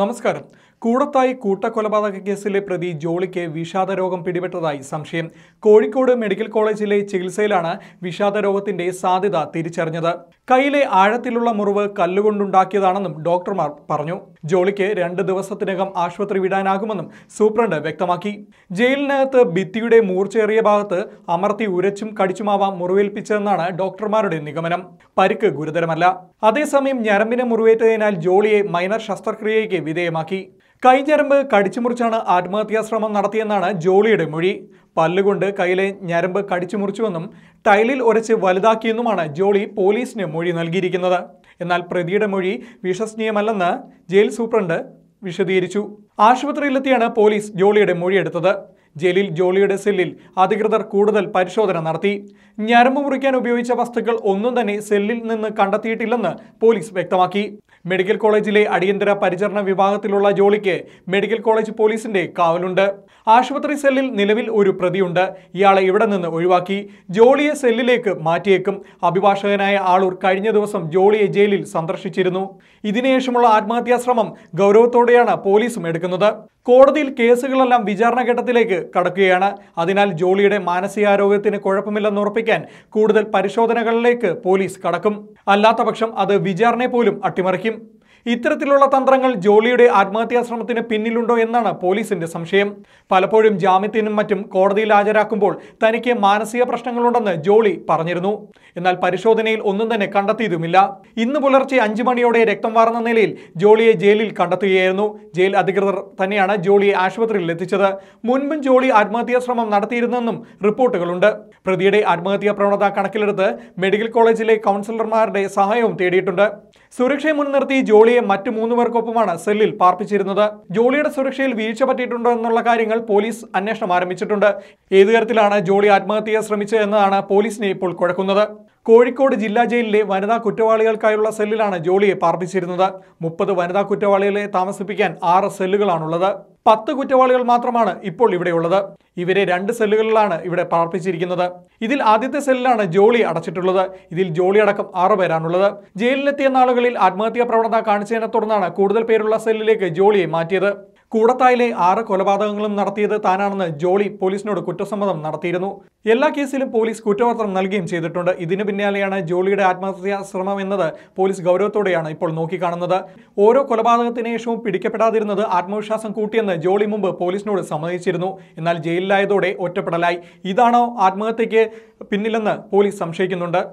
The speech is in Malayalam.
നമസ്കാരം കൂടത്തായി കൂട്ടക്കൊലപാതക കേസിലെ പ്രതി ജോളിക്ക് വിഷാദരോഗം പിടിപെട്ടതായി സംശയം കോഴിക്കോട് മെഡിക്കൽ കോളേജിലെ ചികിത്സയിലാണ് വിഷാദരോഗത്തിന്റെ സാധ്യത തിരിച്ചറിഞ്ഞത് കൈയിലെ ആഴത്തിലുള്ള മുറിവ് കല്ലുകൊണ്ടുണ്ടാക്കിയതാണെന്നും ഡോക്ടർമാർ പറഞ്ഞു ജോളിക്ക് രണ്ട് ദിവസത്തിനകം ആശുപത്രി വിടാനാകുമെന്നും സൂപ്രണ്ട് വ്യക്തമാക്കി ജയിലിനകത്ത് ഭിത്തിയുടെ മൂർച്ചേറിയ ഭാഗത്ത് അമർത്തി ഉരച്ചും കടിച്ചുമാവാം മുറിവേൽപ്പിച്ചതെന്നാണ് ഡോക്ടർമാരുടെ നിഗമനം പരിക്ക് ഗുരുതരമല്ല അതേസമയം ഞരമ്പിനെ മുറിവേറ്റതിനാൽ ജോളിയെ മൈനർ ശസ്ത്രക്രിയയ്ക്ക് വിധേയമാക്കി കൈഞ്ഞരമ്പ് കടിച്ചുമുറിച്ചാണ് ആത്മഹത്യാശ്രമം നടത്തിയെന്നാണ് ജോളിയുടെ മൊഴി പല്ലുകൊണ്ട് കയ്യിലെ ഞരമ്പ് കടിച്ചുമുറിച്ചുവെന്നും ടൈലിൽ ഉരച്ച് വലുതാക്കിയെന്നുമാണ് ജോളി പോലീസിന് മൊഴി നൽകിയിരിക്കുന്നത് എന്നാൽ പ്രതിയുടെ മൊഴി വിശ്വസനീയമല്ലെന്ന് ജയിൽ സൂപ്രണ്ട് വിശദീകരിച്ചു ആശുപത്രിയിലെത്തിയാണ് പോലീസ് ജോളിയുടെ മൊഴിയെടുത്തത് ജലീൽ ജോളിയുടെ സെല്ലിൽ അധികൃതർ കൂടുതൽ പരിശോധന നടത്തി ഞരമ്പ് മുറിക്കാൻ ഉപയോഗിച്ച വസ്തുക്കൾ ഒന്നും തന്നെ സെല്ലിൽ നിന്ന് കണ്ടെത്തിയിട്ടില്ലെന്ന് പോലീസ് വ്യക്തമാക്കി മെഡിക്കൽ കോളേജിലെ അടിയന്തര പരിചരണ വിഭാഗത്തിലുള്ള ജോളിക്ക് മെഡിക്കൽ കോളേജ് പോലീസിന്റെ കാവലുണ്ട് ആശുപത്രി സെല്ലിൽ നിലവിൽ ഒരു പ്രതിയുണ്ട് ഇയാളെ ഇവിടെ നിന്ന് ഒഴിവാക്കി ജോളിയെ സെല്ലിലേക്ക് മാറ്റിയേക്കും അഭിഭാഷകനായ ആളൂർ കഴിഞ്ഞ ദിവസം ജോളിയെ ജയിലിൽ സന്ദർശിച്ചിരുന്നു ഇതിനുശേഷമുള്ള ആത്മഹത്യാശ്രമം ഗൗരവത്തോടെയാണ് പോലീസും എടുക്കുന്നത് കോടതിയിൽ കേസുകളെല്ലാം വിചാരണ ഘട്ടത്തിലേക്ക് കടക്കുകയാണ് അതിനാൽ ജോളിയുടെ മാനസികാരോഗ്യത്തിന് കുഴപ്പമില്ലെന്ന് ഉറപ്പിക്കാൻ കൂടുതൽ പരിശോധനകളിലേക്ക് പോലീസ് കടക്കും അല്ലാത്തപക്ഷം അത് വിചാരണയെ പോലും അട്ടിമറിക്കും ഇത്തരത്തിലുള്ള തന്ത്രങ്ങൾ ജോളിയുടെ ആത്മഹത്യാശ്രമത്തിന് പിന്നിലുണ്ടോ എന്നാണ് പോലീസിന്റെ സംശയം പലപ്പോഴും ജാമ്യത്തിനും മറ്റും കോടതിയിൽ ഹാജരാക്കുമ്പോൾ തനിക്ക് മാനസിക പ്രശ്നങ്ങളുണ്ടെന്ന് ജോളി പറഞ്ഞിരുന്നു എന്നാൽ പരിശോധനയിൽ ഒന്നും തന്നെ കണ്ടെത്തിയതുമില്ല ഇന്ന് പുലർച്ചെ അഞ്ചു മണിയോടെ രക്തം വാർന്ന നിലയിൽ ജോളിയെ ജയിലിൽ കണ്ടെത്തുകയായിരുന്നു ജയിൽ അധികൃതർ തന്നെയാണ് ജോളിയെ ആശുപത്രിയിൽ എത്തിച്ചത് മുൻപും ജോളി ആത്മഹത്യാ ശ്രമം നടത്തിയിരുന്നെന്നും റിപ്പോർട്ടുകളുണ്ട് പ്രതിയുടെ ആത്മഹത്യാ പ്രവണത കണക്കിലെടുത്ത് മെഡിക്കൽ കോളേജിലെ കൗൺസിലർമാരുടെ സഹായവും തേടിയിട്ടുണ്ട് സുരക്ഷയെ മുൻനിർത്തി ജോളിയെ മറ്റു പേർക്കൊപ്പമാണ് സെല്ലിൽ പാർപ്പിച്ചിരുന്നത് ജോളിയുടെ സുരക്ഷയിൽ വീഴ്ച പറ്റിയിട്ടുണ്ടോ എന്നുള്ള കാര്യങ്ങൾ പോലീസ് അന്വേഷണം ആരംഭിച്ചിട്ടുണ്ട് ഏതു തരത്തിലാണ് ജോളി ആത്മഹത്യ ശ്രമിച്ചത് എന്നതാണ് പോലീസിനെ ഇപ്പോൾ കുഴക്കുന്നത് കോഴിക്കോട് ജില്ലാ ജയിലിലെ വനിതാ കുറ്റവാളികൾക്കായുള്ള സെല്ലിലാണ് ജോളിയെ പാർപ്പിച്ചിരുന്നത് മുപ്പത് വനിതാ കുറ്റവാളികളെ താമസിപ്പിക്കാൻ ആറ് സെല്ലുകളാണുള്ളത് പത്ത് കുറ്റവാളികൾ മാത്രമാണ് ഇപ്പോൾ ഇവിടെയുള്ളത് ഇവരെ രണ്ട് സെല്ലുകളിലാണ് ഇവിടെ പാർപ്പിച്ചിരിക്കുന്നത് ഇതിൽ ആദ്യത്തെ സെല്ലിലാണ് ജോളി അടച്ചിട്ടുള്ളത് ഇതിൽ ജോളി അടക്കം ആറ് പേരാണുള്ളത് ജയിലിലെത്തിയ നാളുകളിൽ ആത്മഹത്യാ പ്രവണത കാണിച്ചതിനെ തുടർന്നാണ് കൂടുതൽ പേരുള്ള സെല്ലിലേക്ക് ജോളിയെ മാറ്റിയത് കൂടത്തായിലെ ആറ് കൊലപാതകങ്ങളും നടത്തിയത് താനാണെന്ന് ജോളി പോലീസിനോട് കുറ്റസമ്മതം നടത്തിയിരുന്നു എല്ലാ കേസിലും പോലീസ് കുറ്റപത്രം നൽകുകയും ചെയ്തിട്ടുണ്ട് ഇതിനു പിന്നാലെയാണ് ജോളിയുടെ ആത്മഹത്യാ ശ്രമം എന്നത് പോലീസ് ഗൗരവത്തോടെയാണ് ഇപ്പോൾ നോക്കിക്കാണുന്നത് ഓരോ കൊലപാതകത്തിന് ശേഷവും പിടിക്കപ്പെടാതിരുന്നത് ആത്മവിശ്വാസം കൂട്ടിയെന്ന് ജോളി മുമ്പ് പോലീസിനോട് സമ്മതിച്ചിരുന്നു എന്നാൽ ജയിലിലായതോടെ ഒറ്റപ്പെടലായി ഇതാണോ ആത്മഹത്യയ്ക്ക് പിന്നിലെന്ന് പോലീസ് സംശയിക്കുന്നുണ്ട്